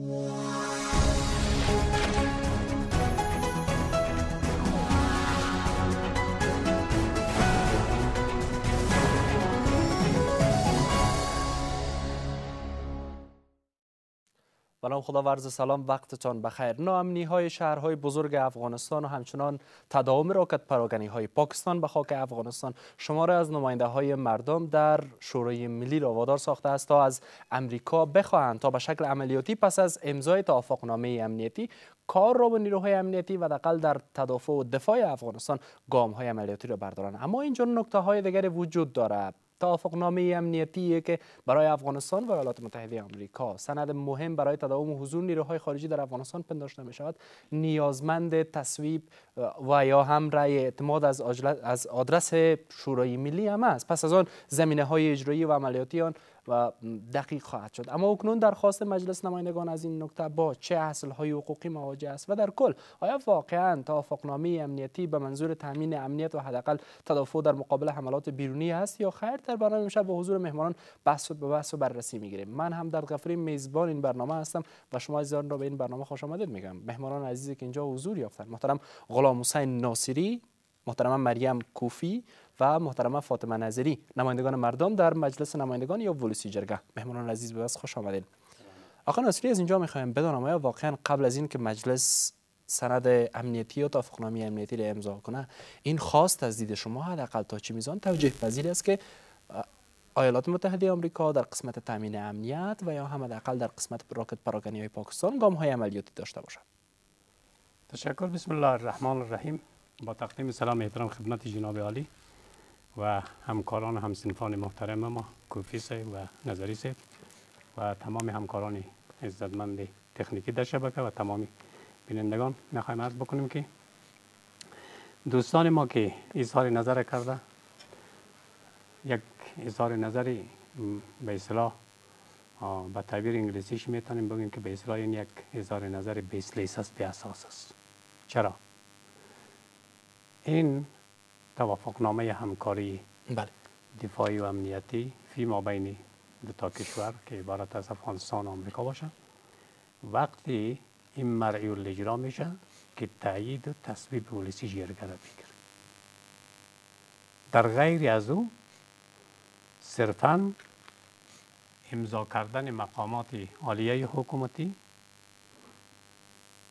Yeah. سلام خدا ورز سلام وقتتان بخیر نامنی های شهرهای بزرگ افغانستان و همچنان تداوم راکت پراگنی های پاکستان به خاک افغانستان شماره از نماینده های مردم در شورای ملی را وادار ساخته است تا از امریکا بخواهند تا به شکل عملیاتی پس از امضای توافقنامه امنیتی کار را به نیروهای امنیتی و دقل در تدافع و دفاع افغانستان گام های عملیاتی را بردارند اما اینجا نکته های دیگر وجود دارد توافقنامه امنیتی که برای افغانستان و ایالات متحده آمریکا سند مهم برای تداوم حضور نیروهای خارجی در افغانستان پنداشته می شود نیازمند تصویب و یا هم رأی اعتماد از, از آدرس شورای ملی هم است پس از آن زمینه های اجرایی و عملیاتی آن و دقیق خواهد شد اما اکنون درخواست مجلس نمایندگان از این نکته با چه اصل های حقوقی مواجه است و در کل آیا واقعا توافقنامه امنیتی به منظور تامین امنیت و حداقل تدافع در مقابل حملات بیرونی است یا خیر در برنامه امشب با حضور مهمانان بحث به بحث و بررسی گیریم من هم در قفری میزبان این برنامه هستم و شما عزیزان را به این برنامه خوش آمدید میگم مهمانان عزیزی که اینجا حضور یافتن محترم غلام حسین ناصری محترمه مریم کوفی و محترمه فاطمه نظری نمایندگان مردم در مجلس نمایندگان یا ولسی جرگه مهمانان عزیز به خوش آمدید آقای ناصری از اینجا میخوایم بدانم آیا واقعا قبل از اینکه مجلس سند امنیتی و توافقنامه امنیتی را امضا کنه این خواست از دید شما حداقل تا چه میزان توجیه پذیر است که ایالات متحده آمریکا در قسمت تامین امنیت و یا هم حداقل در قسمت راکت پراکنی های پاکستان گام های عملیاتی داشته باشد تشکر بسم الله الرحمن الرحیم با تقدیم سلام احترام خدمت جناب عالی و همکاران و همسنفان محترم ما کوفی صاحب و نظری صاحب و تمام همکاران عزتمند تکنیکی در شبکه و تمام بینندگان میخوایم عرض بکنیم که دوستان ما که اظهار نظر کرده یک اظهار نظری به اصلاح به تعبیر انگلیسیش میتونیم بگیم که به اصلاح این یک اظهار نظر بیسلیس است به اساس است چرا؟ این توافقنامه همکاری بله. دفاعی و امنیتی فی ما بین دو تا کشور که عبارت از افغانستان و آمریکا باشه وقتی این مرعی لجرا میشه که تایید و تصویب پلیسی جرگره بگیره در غیر از او صرفا امضا کردن مقامات عالیه حکومتی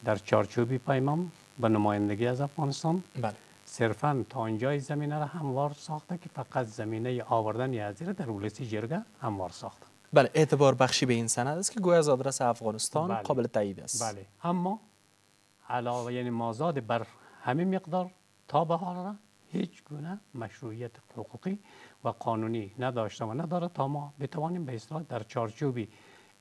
در چارچوب پیمان به نمایندگی از افغانستان بله. صرفا تا اونجای زمینه را هموار ساخته که فقط زمینه آوردن یزدی را در ولسی جرگه هموار ساخته بله اعتبار بخشی به این سند است که گویا از آدرس افغانستان بله. قابل تایید است بله اما علاوه یعنی مازاد بر همین مقدار تا به حال را هیچ گونه مشروعیت حقوقی و قانونی نداشته و نداره تا ما بتوانیم به اصلاح در چارچوبی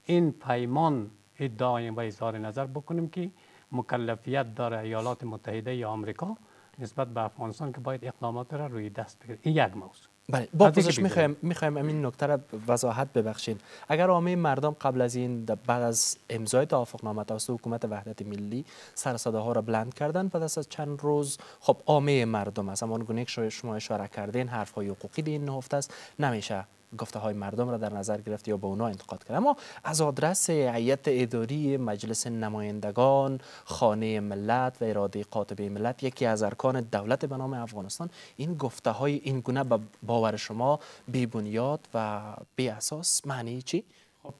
این پیمان ادعایم و اظهار نظر بکنیم که مکلفیت داره ایالات متحده ای آمریکا نسبت به افغانستان که باید اقدامات را روی دست بگیره این یک موضوع بله با پوزش میخوایم میخوایم این نکته را وضاحت ببخشین اگر عامه مردم قبل از این بعد از امضای توافقنامه توسط حکومت وحدت ملی سر ها را بلند کردن پس از چند روز خب عامه مردم از همان گونه که شما اشاره کردین حرف های حقوقی این نهفته است نمیشه گفته های مردم را در نظر گرفت یا به اونا انتقاد کرد اما از آدرس هیئت اداری مجلس نمایندگان خانه ملت و اراده قاطبه ملت یکی از ارکان دولت به نام افغانستان این گفته های این گونه با باور شما بی بنیاد و بی اساس معنی چی خب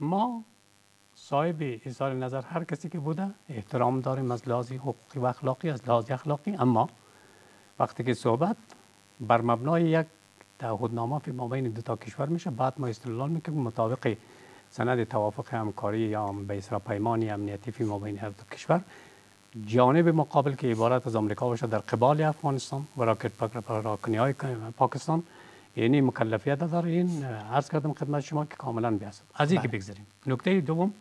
ما صاحب اظهار نظر هر کسی که بوده احترام داریم از لحاظ حقوقی و اخلاقی از لحاظ اخلاقی اما وقتی که صحبت بر مبنای یک تعهدنامه فی مابین دو تا کشور میشه بعد ما استدلال میکنیم مطابق سند توافق همکاری یا به اصطلاح پیمان امنیتی فی مابین هر دو کشور جانب مقابل که عبارت از آمریکا باشه در قبال افغانستان و راکت را های پاکستان یعنی مکلفیت داره این عرض کردم خدمت شما که کاملا بیاست از اینکه بله. بگذاریم نکته دوم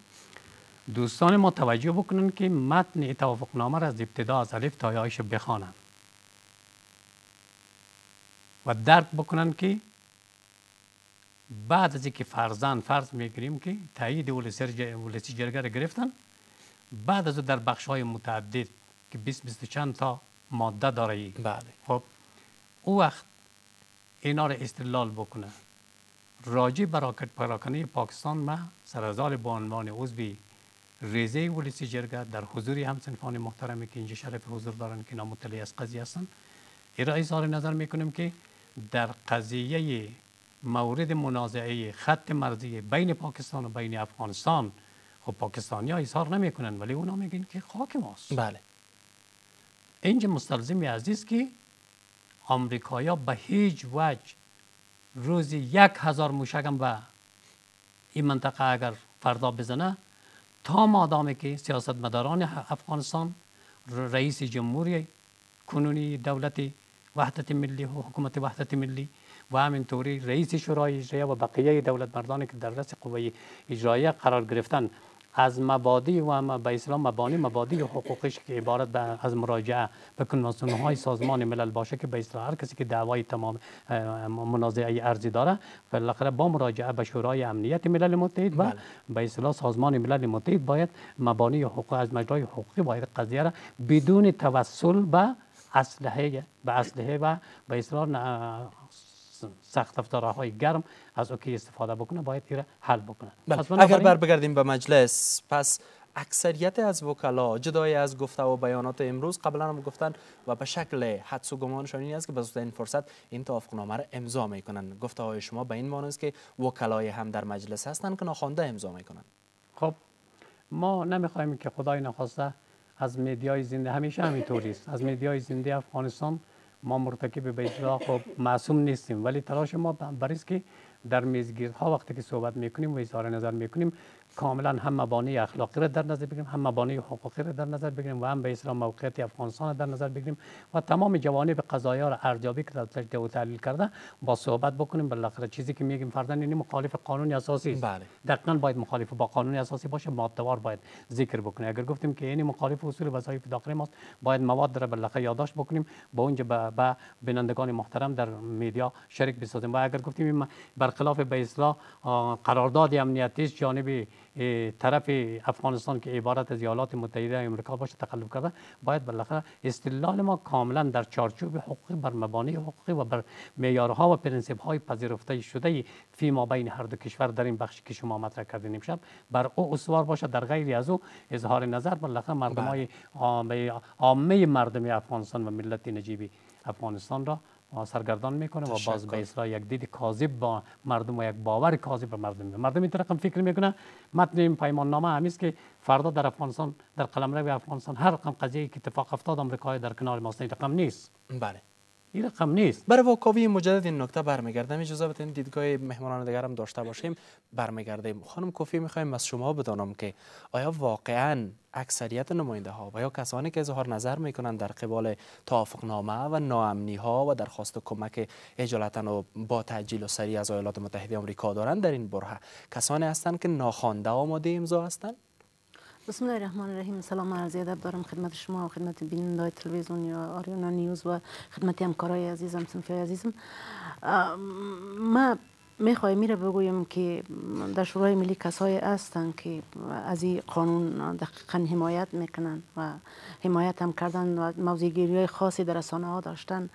دوستان ما توجه بکنن که متن توافق نامه را از ابتدا از الف تا یایش بخوانند و درک بکنن که بعد از اینکه فرزان فرض میگیریم که تایید ولسی جرگه را گرفتن بعد از در بخش های متعدد که 20 چند تا ماده داره بله خب او وقت اینا را استلال بکنه راجع براکت پراکنه پاکستان ما سرزال به عنوان عضو ریزه ولسی جرگه در حضور همسنفان محترمی که اینجا شرف حضور دارن که متلی از قضیه هستن ارائه اظهار نظر میکنیم که در قضیه مورد منازعه خط مرزی بین پاکستان و بین افغانستان خب پاکستانی ها اظهار نمیکنن ولی اونا میگن که خاک ماست بله اینجا مستلزم عزیز که آمریکایا به هیچ وجه روزی یک هزار موشکم به این منطقه اگر فردا بزنه تا مادامی که سیاستمداران افغانستان رئیس جمهوری کنونی دولتی وحدت ملی و حکومت وحدت ملی و همینطوری رئیس شورای اجرایه و بقیه دولت مردانی که در رأس قوه اجرایه قرار گرفتن از مبادی و به اسلام مبانی مبادی حقوقش که عبارت به از مراجعه به کنوانسیون های سازمان ملل باشه که به اصطلاح هر کسی که دعوای تمام منازعه ارزی داره بالاخره با مراجعه به شورای امنیت ملل متحد و بله. به اصطلاح سازمان ملل متحد باید مبانی حقوق از مجرای حقوقی باید قضیه را بدون توسل به اسلحه به اسلحه و به نه سخت های گرم از اوکی استفاده بکنه باید ایره حل بکنه بله. اگر بر بگردیم به مجلس پس اکثریت از وکلا جدای از گفته و بیانات امروز قبلا هم گفتن و به شکل حدس و گمانشان این است که به این فرصت این توافقنامه را امضا میکنن گفته های شما به این معنی است که وکلای هم در مجلس هستند که ناخوانده امضا میکنن خب ما نمیخوایم که خدای نخواسته از میدیای زنده همیشه همینطوری است از میدیای زنده افغانستان ما مرتکب به اجرا خب معصوم نیستیم ولی تلاش ما برای که در میزگیرها وقتی که صحبت میکنیم و اظهار نظر میکنیم کاملا هم مبانی اخلاقی را در نظر بگیریم هم مبانی حقوقی را در نظر بگیریم و هم به اسلام موقعیت افغانستان را در نظر بگیریم و تمام جوانب قضایا را ارزیابی که تجزیه و تحلیل کرده با صحبت بکنیم بالاخره چیزی که میگیم فردا یعنی مخالف قانون اساسی است بله. دقیقاً باید مخالف با قانون اساسی باشه مادهوار باید ذکر بکنیم اگر گفتیم که یعنی مخالف اصول وظایف داخلی ماست باید مواد را بالاخره یادداشت بکنیم با اونجا به بینندگان محترم در میدیا شریک بسازیم و اگر گفتیم برخلاف به اصلاح قرارداد امنیتی جانبی طرف افغانستان که عبارت از ایالات متحده امریکا باشه تقلب کرده باید بالاخره استدلال ما کاملا در چارچوب حقوقی بر مبانی حقوقی و بر معیارها و پرنسپ های پذیرفته شده فی ما بین هر دو کشور در این بخشی که شما مطرح کردین امشب بر او اسوار باشه در غیر از او اظهار نظر بالاخره مردم های بله. عامه مردم افغانستان و ملت نجیبی افغانستان را سرگردان میکنه و باز به یک دید کاذب با مردم و یک باور کاذب به مردم مردم این رقم فکر میکنه متن این پیمان نامه همیست که فردا در افغانستان در قلمرو افغانستان هر رقم قضیه که اتفاق افتاد آمریکا در کنار ماست رقم نیست بله این رقم نیست بر واکاوی مجدد این نکته برمیگردم اجازه بدین دیدگاه مهمانان دیگر هم داشته باشیم برمیگردیم خانم کوفی میخوایم از شما بدانم که آیا واقعا اکثریت نماینده ها و یا کسانی که اظهار نظر میکنند در قبال توافقنامه و ناامنی ها و درخواست کمک اجالتا و با تعجیل و سریع از ایالات متحده آمریکا دارند در این بره کسانی هستند که ناخوانده آماده امضا هستند بسم الله الرحمن الرحیم سلام عرض ادب دارم خدمت شما و خدمت بینندای تلویزیون یا آریانا نیوز و خدمت همکارای عزیزم سنفی عزیزم ما میخوای میره بگویم که در شورای ملی کسایی هستند که از این قانون دقیقا حمایت میکنن و حمایت هم کردن و موضوعگیری های خاصی در رسانه ها داشتن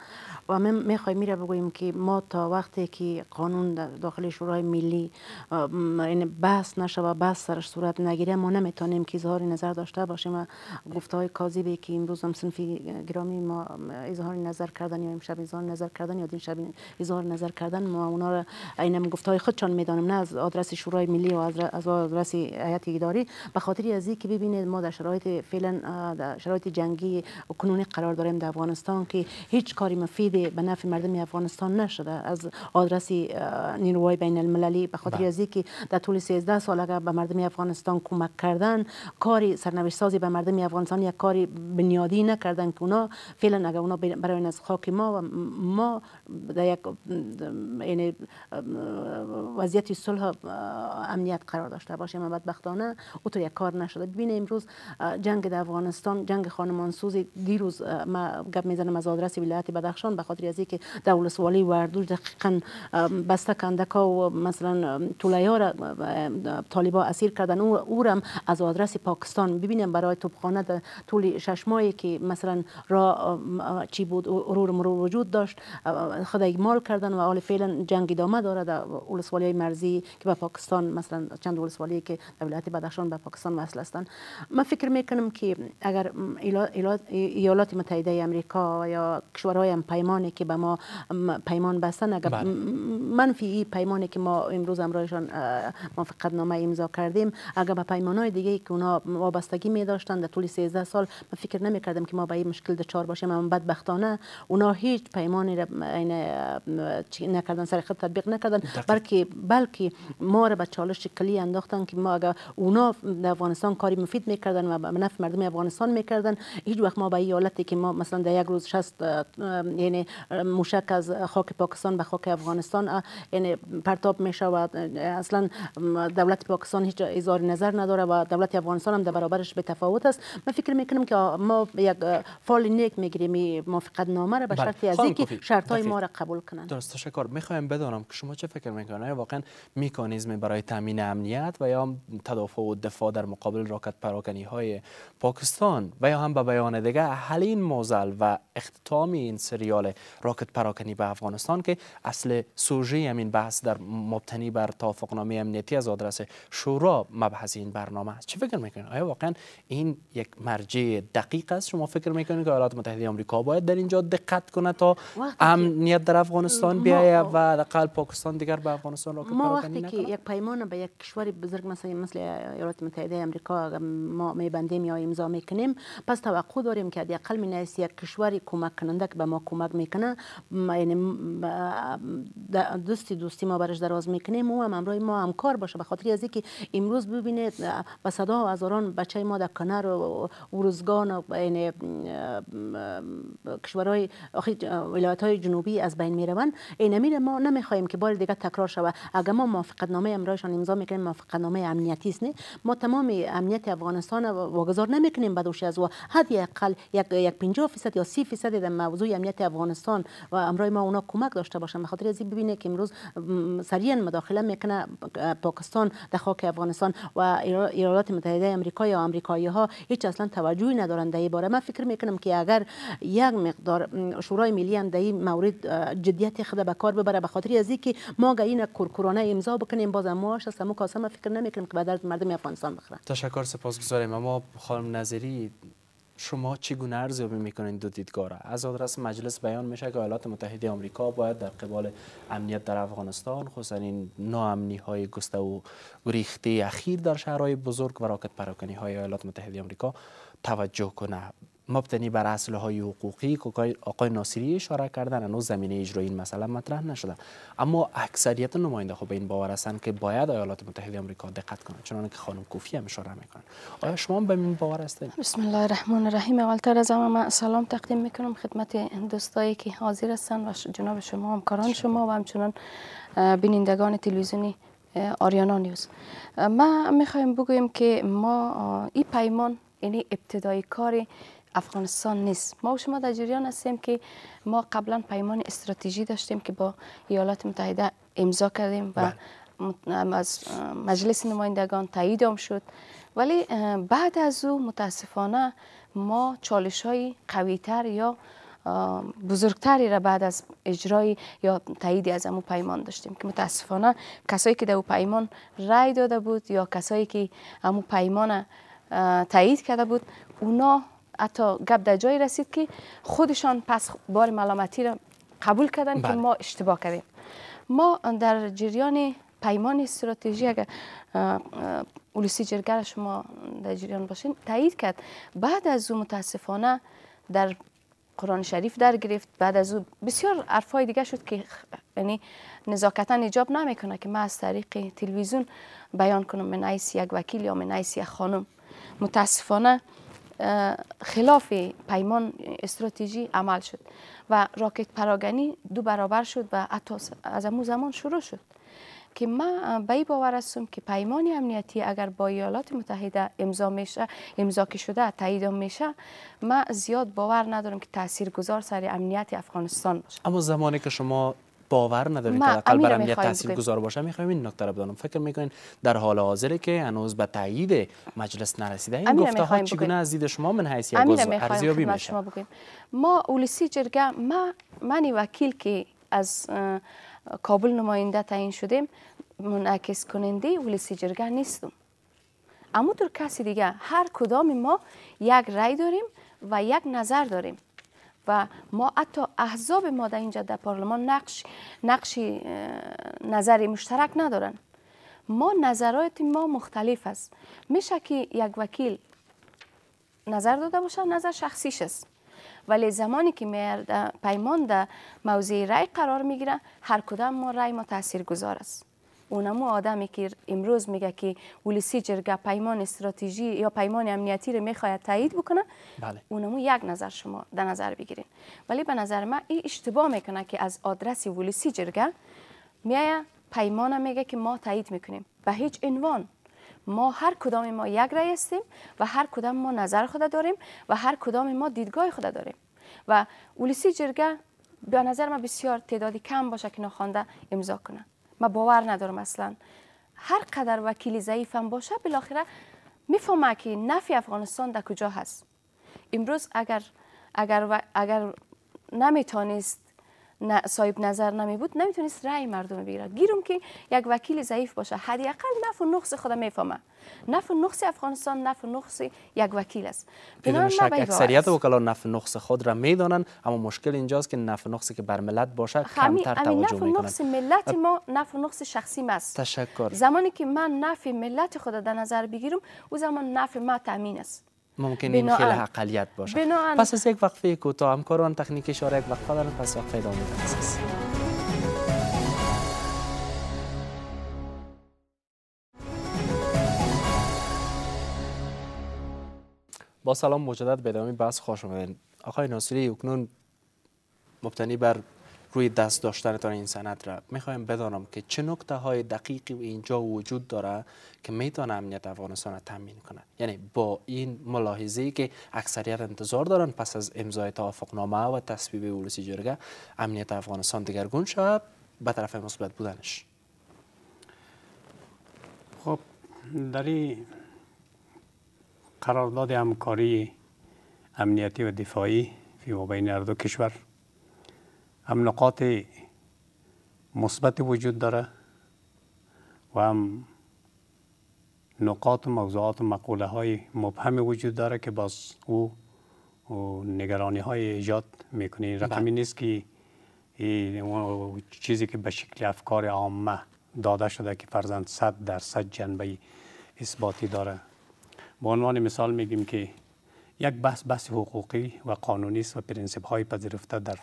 و من میخوای میره بگویم که ما تا وقتی که قانون داخل شورای ملی یعنی بحث نشه و بحث سرش صورت نگیره ما نمیتونیم که اظهار نظر داشته باشیم و گفته های که امروز هم سنفی گرامی ما اظهار نظر کردن یا امشب اظهار نظر کردن یا دین شب اظهار نظر کردن ما اونا را من گفته های خودشان میدانم نه از آدرس شورای ملی و از آدرس هیئت اداری به خاطر از اینکه ببینید ما در شرایط فعلا شرایط جنگی و کنونی قرار داریم در افغانستان که هیچ کاری مفید به نفع مردم افغانستان نشده از آدرس نیروهای بین المللی به خاطر بله. از اینکه در طول 13 سال اگر به مردم افغانستان کمک کردن کاری سرنوشت سازی به مردم افغانستان یک کاری بنیادی نکردن که اونا فعلا اگر اونا برای از خاک ما و ما در یک یعنی، وضعیت صلح امنیت قرار داشته باشه اما بدبختانه تو یک کار نشده ببین امروز جنگ در افغانستان جنگ خانمان سوز دیروز ما گپ میزنم از آدرس ولایت بدخشان به خاطر از اینکه دولت سوالی وردوش دقیقا بسته کندکا و مثلا تولیا را طالبا اسیر کردن او اورم از آدرس پاکستان ببینیم برای توپخانه در طول شش ماهی که مثلا را چی بود مرور وجود داشت خدای مال کردن و حال فعلا جنگ ادامه دارد در ولسوالی مرزی که به پاکستان مثلا چند ولسوالی که ولایت بدخشان به پاکستان وصل هستند من فکر میکنم که اگر ایالات متحده امریکا یا کشورهای هم پیمانی که به ما پیمان بستن اگر بله. من منفی ای پیمانی که ما امروز امرایشان موافقت نامه امضا کردیم اگر به پیمان های دیگه که اونا وابستگی می داشتن در طول 13 سال من فکر نمی کردم که ما به این مشکل دچار باشیم اما بدبختانه اونا هیچ پیمانی را نکردن سر خط تطبیق نکردن بلکه بلکه ما را به چالش کلی انداختن که ما اگر اونا در افغانستان کاری مفید میکردن و به نفع مردم افغانستان میکردن هیچ وقت ما به حالتی که ما مثلا در یک روز شست یعنی موشک از خاک پاکستان به خاک افغانستان یعنی پرتاب میشه و اصلا دولت پاکستان هیچ اظهار نظر نداره و دولت افغانستان هم در برابرش به تفاوت است من فکر میکنم که ما یک فال نیک میگیریم موافقت نامه را به بله. شرطی از اینکه شرط ما را قبول کنند درست تشکر میخوایم بدانم که شما چه چه فکر میکنه واقعا میکانیزم برای تامین امنیت و یا تدافع و دفاع در مقابل راکت پراکنی های پاکستان و یا هم به بیان دیگه حل این موزل و اختتام این سریال راکت پراکنی به افغانستان که اصل سوژه این بحث در مبتنی بر توافقنامه امنیتی از آدرس شورا مبحث این برنامه است چه فکر میکنید آیا واقعا این یک مرجع دقیق است شما فکر میکنید که ایالات متحده آمریکا باید در اینجا دقت کنه تا امنیت در افغانستان بیاید و حداقل پاکستان ما وقتی که یک پیمان به یک کشور بزرگ مثل مثل ایالات متحده آمریکا ما میبندیم یا امضا میکنیم پس توقع داریم که حداقل من یک کشور کمک کننده که به ما کمک میکنه یعنی دوستی دوستی ما برش دراز میکنیم او هم ما همکار باشه به خاطر از اینکه امروز ببینید به صدا هزاران بچه ما در کنر و روزگان و یعنی کشورهای ولایت های جنوبی از بین میرون این میره ما نمیخوایم که بار دیگه تکرار شود اگر ما موافقتنامه امرایشان امضا میکنیم نامه امنیتی است نه ما تمام امنیت افغانستان واگذار نمیکنیم به دوش از و حدی اقل یک یک 50 درصد یا 30 درصد در موضوع امنیت افغانستان و امرای ما اونا کمک داشته باشن به خاطر از این ببینه که امروز سریع مداخله میکنه پاکستان در خاک افغانستان و ایالات متحده آمریکا یا آمریکایی ها هیچ اصلا توجهی ندارند در باره من فکر میکنم که اگر یک مقدار شورای ملی هم در این مورد جدیت خود به کار ببره به خاطر از اینکه ما اگه این امضا بکنیم باز معاش هست اما کاسم فکر نمیکنیم که به درد مردم افغانستان بخوره تشکر سپاسگزاریم اما خانم نظری شما چگونه ارزیابی میکنید دو دیدگاه از آدرس مجلس بیان میشه که ایالات متحده آمریکا باید در قبال امنیت در افغانستان خصوصا این ناامنی های گسته و گریخته اخیر در شهرهای بزرگ و راکت پراکنی های ایالات متحده آمریکا توجه کنه مبتنی بر اصل های حقوقی که آقای ناصری اشاره کردن هنوز زمینه اجرایی این مسئله مطرح نشده اما اکثریت نماینده خب به این باور هستند که باید ایالات متحده آمریکا دقت کنند چنانکه که خانم کوفی هم اشاره میکنن آیا شما به این باور هستید بسم الله الرحمن الرحیم اولتر از همه سلام تقدیم میکنم خدمت دوستایی که حاضر هستند و جناب شما همکاران شما و همچنان بینندگان تلویزیونی آریانا نیوز ما میخوایم بگوییم که ما این پیمان یعنی ابتدای کاری افغانستان نیست ما و شما در جریان هستیم که ما قبلا پیمان استراتژی داشتیم که با ایالات متحده امضا کردیم و بله. از مجلس نمایندگان تایید هم شد ولی بعد از او متاسفانه ما چالش های تر یا بزرگتری را بعد از اجرای یا تایید از امو پیمان داشتیم که متاسفانه کسایی که در او پیمان رای داده بود یا کسایی که امو پیمان تایید کرده بود اونا حتی گپ در جایی رسید که خودشان پس بار ملامتی را قبول کردن که بله. ما اشتباه کردیم ما در جریان پیمان استراتژی اگر اولوسی جرگر شما در جریان باشین تایید کرد بعد از او متاسفانه در قرآن شریف در گرفت بعد از او بسیار عرفای دیگه شد که یعنی نزاکتا نجاب نمیکنه که ما از طریق تلویزیون بیان کنم من ایس یک وکیل یا من ایس یک خانم متاسفانه خلاف پیمان استراتژی عمل شد و راکت پراگنی دو برابر شد و از امو زمان شروع شد که من به این باور هستم که پیمان امنیتی اگر با ایالات متحده امضا میشه امضا شده تایید میشه من زیاد باور ندارم که تاثیر گذار سر امنیت افغانستان باشه اما زمانی که شما باور نداریم که حداقل برم یه تاثیر گذار باشه میخوایم این نکته رو بدانم فکر میکنین در حال حاضر که هنوز به تایید مجلس نرسیده این گفته ها چگونه از دید شما من حیث ارزیابی میشه ما اولیسی جرگه ما منی وکیل که از کابل نماینده تعیین شدیم منعکس کننده اولیسی جرگه نیستم اما در کسی دیگه هر کدام ما یک رای داریم و یک نظر داریم و ما حتی احزاب ما در اینجا در پارلمان نقش نقشی نظری مشترک ندارن ما نظرات ما مختلف است میشه که یک وکیل نظر داده باشه نظر شخصیش است ولی زمانی که پیمان در موضع رای قرار میگیره هر کدام ما رای ما تاثیر گذار است اونمو آدمی که امروز میگه که ولیسی جرگه پیمان استراتژی یا پیمان امنیتی رو میخواید تایید بکنه بله. اونمو یک نظر شما در نظر بگیرین ولی به نظر من این اشتباه میکنه که از آدرس ولیسی جرگه میایه پیمان میگه که ما تایید میکنیم به هیچ عنوان ما هر کدام ما یک رای هستیم و هر کدام ما نظر خود داریم و هر کدام ما دیدگاه خود داریم و ولیسی جرگه به نظر من بسیار تعدادی کم باشه که ناخوانده امضا کنه ما باور ندارم اصلا هر قدر وکیل ضعیفم باشه بالاخره میفهمه که نفی افغانستان در کجا هست امروز اگر اگر اگر نمیتونست صاحب نظر نمی بود نمیتونست رأی مردم بگیرد گیرم که یک وکیل ضعیف باشه حداقل نفع نقص خود میفهمه نفع نقص افغانستان نفع نقص یک وکیل است بدون شک اکثریت وکلا نفع نقص خود را میدانن اما مشکل اینجاست که نفع نقصی که بر ملت باشه کمتر توجه میکنن نفع نقص ملت ما نفع نقص شخصی است تشکر زمانی که من نفع ملت خود در نظر بگیرم او زمان نفع ما تامین است ممکن این خیلی اقلیت باشه پس از یک وقفه کوتاه همکاران تکنیک اشاره یک وقفه دارن پس وقفه ادامه با سلام مجدد به ادامه بحث خوش آمدین آقای ناصری اکنون مبتنی بر روی دست داشتنتان این سند را میخوایم بدانم که چه نکته های دقیقی و اینجا وجود داره که میتونه امنیت افغانستان را تامین کنه یعنی با این ملاحظه که اکثریت انتظار دارن پس از امضای توافقنامه و تصویب ولسی جرگه امنیت افغانستان دگرگون شود به طرف مثبت بودنش خب در قرارداد همکاری امنیتی و دفاعی فی بین اردو کشور هم نقاط مثبت وجود داره و هم نقاط و موضوعات و مقوله های مبهم وجود داره که باز او و نگرانی های ایجاد میکنه رقمی بله. نیست که چیزی که به شکل افکار عامه داده شده که فرزند صد درصد جنبه اثباتی داره به عنوان مثال میگیم که یک بحث بحث حقوقی و قانونی است و پرنسپ های پذیرفته در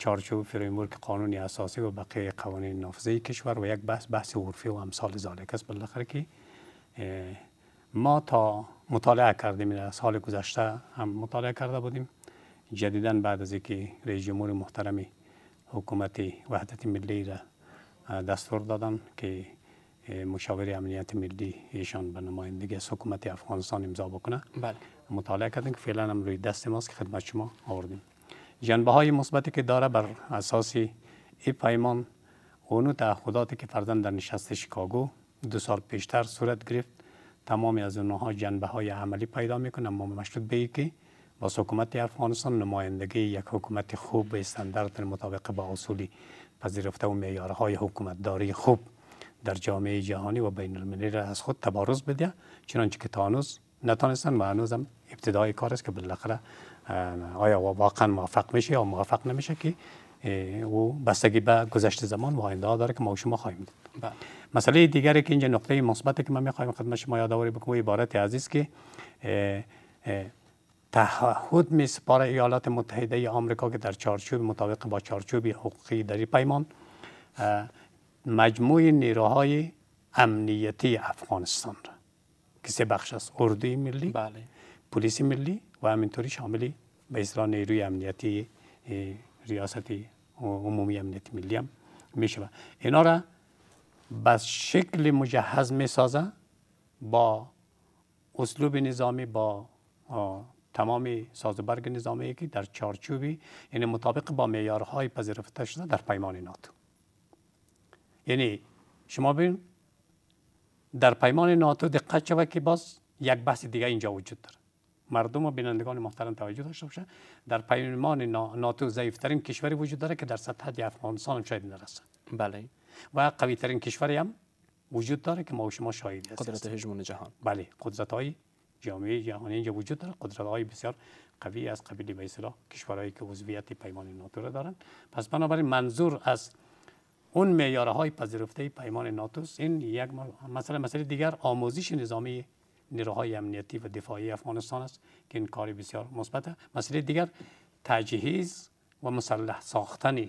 چارچوب فریمورک قانونی اساسی و بقیه قوانین نافذه کشور و یک بحث بحث عرفی و امثال ذالک است بالاخره که ما تا مطالعه کردیم در سال گذشته هم مطالعه کرده بودیم جدیدا بعد از اینکه رئیس جمهور محترم حکومت وحدت ملی را دستور دادن که مشاور امنیت ملی ایشان به نمایندگی از حکومت افغانستان امضا بکنه بله مطالعه کردیم که فعلا هم روی دست ماست که خدمت شما آوردیم جنبه های مثبتی که داره بر اساس این پیمان اونو تعهداتی که فرزن در نشست شیکاگو دو سال پیشتر صورت گرفت تمام از اونها جنبه های عملی پیدا میکنه اما مشروط به که با حکومت افغانستان نمایندگی یک حکومت خوب به استاندارد مطابق با اصولی پذیرفته و حکومت داری خوب در جامعه جهانی و بین المللی را از خود تبارز بده چنانچه که تانوز نتانستن و هنوز ابتدای کار است که آیا واقعا موفق میشه یا موفق نمیشه که او بستگی به گذشته زمان و آینده داره که ما شما خواهیم دید بله. مسئله دیگری که اینجا نقطه مثبتی که من میخوایم خدمت شما یادآوری بکنم عبارت عزیز که تعهد می سپاره ایالات متحده ای آمریکا که در چارچوب مطابق با چارچوب حقوقی در پیمان مجموع نیروهای امنیتی افغانستان را که سه بخش است اردوی ملی بله. پلیس ملی و همینطوری شامل به اصطلاح نیروی امنیتی ریاست عمومی امنیت ملی هم می شود اینا را به شکل مجهز می سازه با اسلوب نظامی با تمام برگ نظامی که در چارچوبی یعنی مطابق با معیارهای پذیرفته شده در پیمان ناتو یعنی شما ببین در پیمان ناتو دقت شوه که باز یک بحث دیگه اینجا وجود داره مردم و بینندگان محترم توجه داشته باشن در پیمان ناتو ضعیفترین کشوری وجود داره که در سطح حدی افغانستان هم شاید نرسه. بله و قوی ترین کشوری هم وجود داره که ما و شما شاهد قدرت هژمون جهان بله قدرت های جامعه جهانی اینجا وجود داره قدرت های بسیار قوی از قبیل به اصطلاح کشورهایی که عضویت پیمان ناتو را دارن پس بنابراین منظور از اون معیارهای پذیرفته پیمان ناتو این یک مثلا مسئله دیگر آموزش نظامی نیروهای امنیتی و دفاعی افغانستان است که این کار بسیار مثبته. است مسئله دیگر تجهیز و مسلح ساختن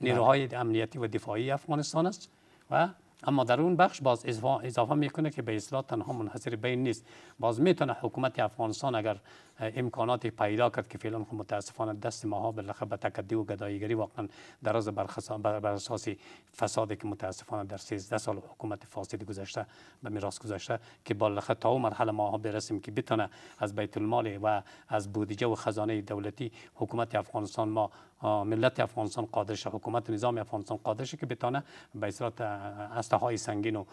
نیروهای بله. امنیتی و دفاعی افغانستان است و اما در اون بخش باز اضافه میکنه که به اصلاح تنها منحصر بین نیست باز میتونه حکومت افغانستان اگر امکاناتی پیدا کرد که فعلا خود خب متاسفانه دست ماها بالاخره به تکدی و گدایگری واقعا در از بر اساس فسادی که متاسفانه در 13 سال حکومت فاسد گذشته به میراث گذشته که بالاخره تا اون مرحله ماها برسیم که بتونه از بیت المال و از بودجه و خزانه دولتی حکومت افغانستان ما ملت افغانستان قادر شه حکومت نظام افغانستان قادرش که بتانه به هسته های سنگین و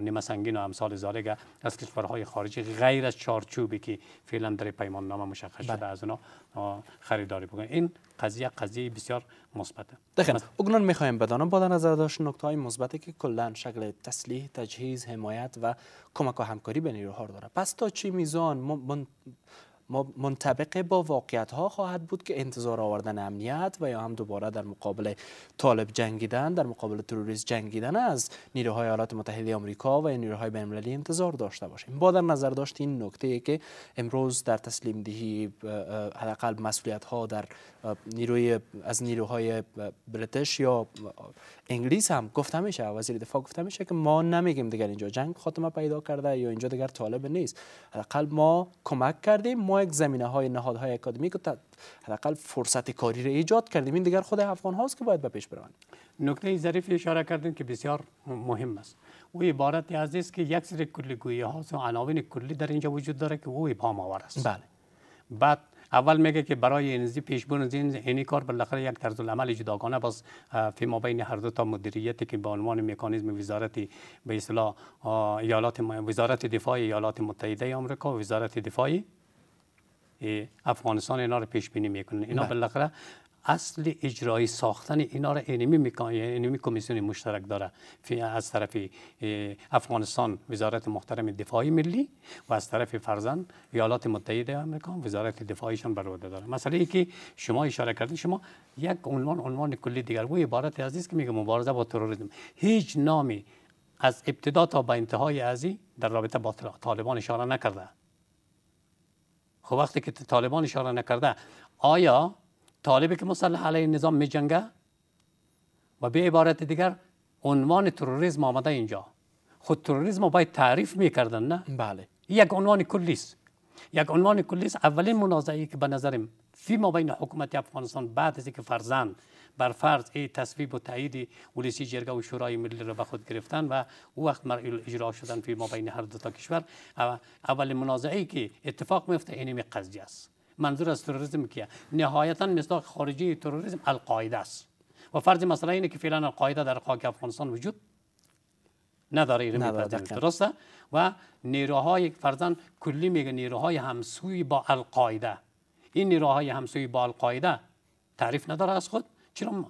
نیمه سنگین و امثال زالگه از کشورهای خارجی غیر از چارچوبی که فعلا در پیمان زمان مشخص شده از اونا بله. خریداری بکنن این قضیه قضیه بسیار مثبته دقیقاً اگران میخوایم بدانم با نظر داشت نکته های مثبتی که کلا شکل تسلیح تجهیز حمایت و کمک و همکاری به نیروها داره پس تا چی میزان ما منطبق با واقعیت ها خواهد بود که انتظار آوردن امنیت و یا هم دوباره در مقابل طالب جنگیدن در مقابل تروریسم جنگیدن از نیروهای ایالات متحده آمریکا و نیروهای بین المللی انتظار داشته باشیم با در نظر داشت این نکته ای که امروز در تسلیم دهی حداقل مسئولیت ها در نیروی از نیروهای بریتش یا انگلیس هم گفته میشه وزیر دفاع گفته میشه که ما نمیگیم دیگر اینجا جنگ خاتمه پیدا کرده یا اینجا دیگر طالب نیست حداقل ما کمک کردیم ما یک زمینه های نهادهای تا حداقل فرصت کاری را ایجاد کردیم این دیگر خود افغان هاست که باید به پیش بروند نکته ظریف اشاره کردیم که بسیار مهم است او عبارت از است که یک سری گویی ها و عناوین کلی در اینجا وجود داره که او ابهام آور است بله بعد اول میگه که برای انزی پیش از این این کار بالاخره یک طرز عمل جداگانه باز فیما بین هر دو تا مدیریتی که به عنوان مکانیزم وزارت به اصطلاح ایالات وزارت دفاع ایالات متحده آمریکا و وزارت دفاع افغانستان اینا رو پیش بینی میکنن اینا بله. بالاخره اصل اجرای ساختن اینا را اینمی, میکنه کمیسیون مشترک داره از طرف افغانستان وزارت محترم دفاعی ملی و از طرف فرزن ایالات متحده آمریکا وزارت دفاعشان بر داره مسئله ای که شما اشاره کردید شما یک عنوان عنوان کلی دیگر و عبارت عزیز که میگه مبارزه با تروریسم هیچ نامی از ابتدا تا به انتهای ازی در رابطه با طالبان اشاره نکرده خب وقتی که طالبان اشاره نکرده آیا طالبی که مسلح علیه نظام می جنگه و به عبارت دیگر عنوان تروریسم آمده اینجا خود تروریسم باید تعریف کردن نه بله یک عنوان کلیس یک عنوان کلیس اولین منازعی که به نظرم فی ما بین حکومت افغانستان بعد از اینکه فرزند بر فرض ای تصویب و تایید اولیسی جرگه و شورای ملی را به خود گرفتن و او وقت اجرا شدن فی ما بین هر دو تا کشور اول منازعه که اتفاق میفته اینمی قضیه است منظور از تروریسم کیه نهایتا مصداق خارجی تروریسم القاعده است و فرض مسئله اینه که فعلا القاعده در خاک افغانستان وجود نداره ایران بله. درسته و نیروهای فرزن کلی میگه نیروهای همسوی با القاعده این نیروهای همسوی با القاعده تعریف نداره از خود چرا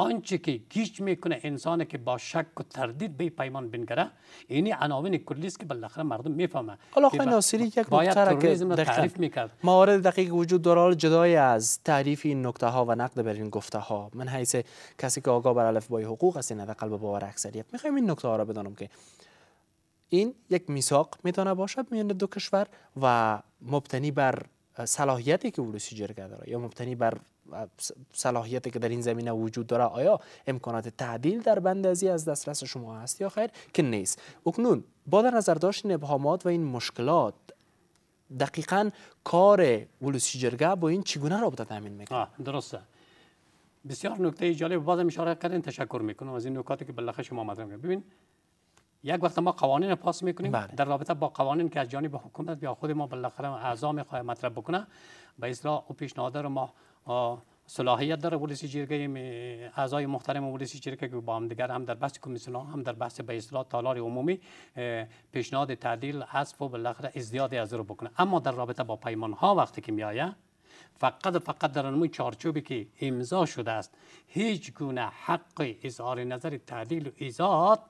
آنچه که گیج میکنه انسان که با شک و تردید به پیمان بنگره اینی عناوین کلی که بالاخره مردم میفهمه حالا آقای ناصری یک نکته که تعریف میکرد موارد دقیق وجود دارال جدای از تعریف این نکته ها و نقد بر این گفته ها من حیث کسی که آگاه بر الف بای حقوق است نه قلب باور اکثریت میخوایم این نکته ها را بدانم که این یک میثاق میتونه باشد میان دو کشور و مبتنی بر صلاحیتی که ولوسی جرگه داره یا مبتنی بر صلاحیتی که در این زمینه وجود داره آیا امکانات تعدیل در بندازی از دسترس شما هست یا خیر که نیست اکنون با در نظر داشت این ابهامات و این مشکلات دقیقا کار ولوسی جرگه با این چگونه رابطه تامین میکنه درسته بسیار نکته جالب بازم اشاره کردین تشکر میکنم از این نکاتی که بالاخره شما مطرح کردین ببین یک وقت ما قوانین پاس میکنیم بله. در رابطه با قوانین که از جانب حکومت یا خود ما بالاخره اعضا میخواه مطرح بکنه به اصلاح و پیشنهاد رو ما صلاحیت داره ولسی جرگه اعضای محترم ولسی جرگه که با هم دیگر هم در بحث کمیسیون هم در بحث به اصلاح تالار عمومی پیشنهاد تعدیل حذف و بالاخره ازدیاد از رو بکنه اما در رابطه با پیمان ها وقتی که میآید فقط فقط در چارچوبی که امضا شده است هیچ گونه حق اظهار نظر تعدیل و ایزاد